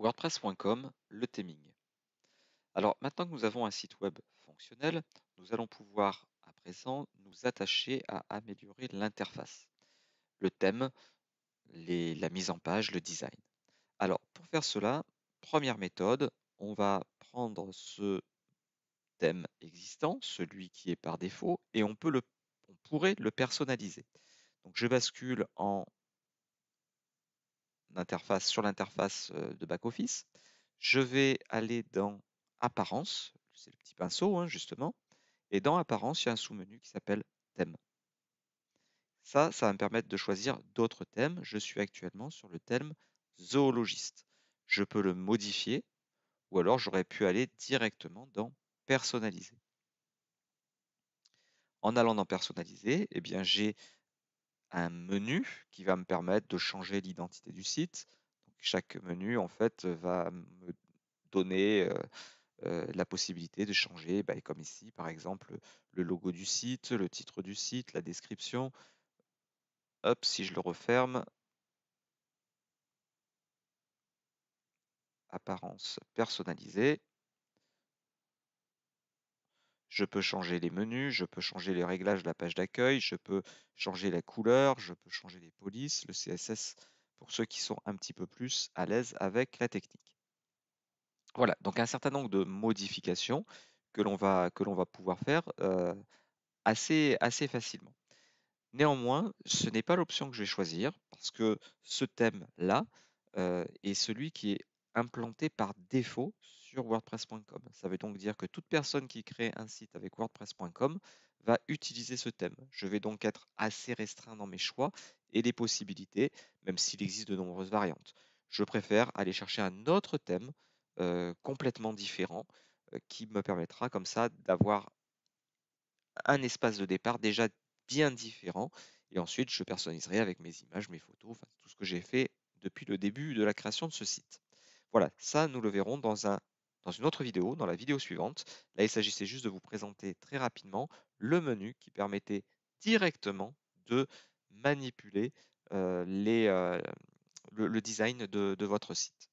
WordPress.com, le theming. Alors maintenant que nous avons un site web fonctionnel, nous allons pouvoir à présent nous attacher à améliorer l'interface, le thème, la mise en page, le design. Alors pour faire cela, première méthode, on va prendre ce thème existant, celui qui est par défaut, et on, peut le, on pourrait le personnaliser. Donc je bascule en sur l'interface de back-office. Je vais aller dans Apparence, c'est le petit pinceau hein, justement, et dans Apparence, il y a un sous-menu qui s'appelle Thème. Ça, ça va me permettre de choisir d'autres thèmes. Je suis actuellement sur le thème zoologiste. Je peux le modifier ou alors j'aurais pu aller directement dans Personnaliser. En allant dans Personnaliser, eh bien j'ai un menu qui va me permettre de changer l'identité du site. Donc, chaque menu, en fait, va me donner euh, euh, la possibilité de changer, bah, comme ici, par exemple, le logo du site, le titre du site, la description. Hop, si je le referme, apparence personnalisée. Je peux changer les menus, je peux changer les réglages de la page d'accueil, je peux changer la couleur, je peux changer les polices, le CSS pour ceux qui sont un petit peu plus à l'aise avec la technique. Voilà, donc un certain nombre de modifications que l'on va, que l'on va pouvoir faire euh, assez, assez facilement. Néanmoins, ce n'est pas l'option que je vais choisir parce que ce thème-là euh, est celui qui est implanté par défaut sur WordPress.com. Ça veut donc dire que toute personne qui crée un site avec WordPress.com va utiliser ce thème. Je vais donc être assez restreint dans mes choix et les possibilités, même s'il existe de nombreuses variantes. Je préfère aller chercher un autre thème euh, complètement différent euh, qui me permettra comme ça d'avoir un espace de départ déjà bien différent et ensuite je personnaliserai avec mes images, mes photos, tout ce que j'ai fait depuis le début de la création de ce site. Voilà, ça nous le verrons dans, un, dans une autre vidéo, dans la vidéo suivante. Là, il s'agissait juste de vous présenter très rapidement le menu qui permettait directement de manipuler euh, les, euh, le, design de votre site.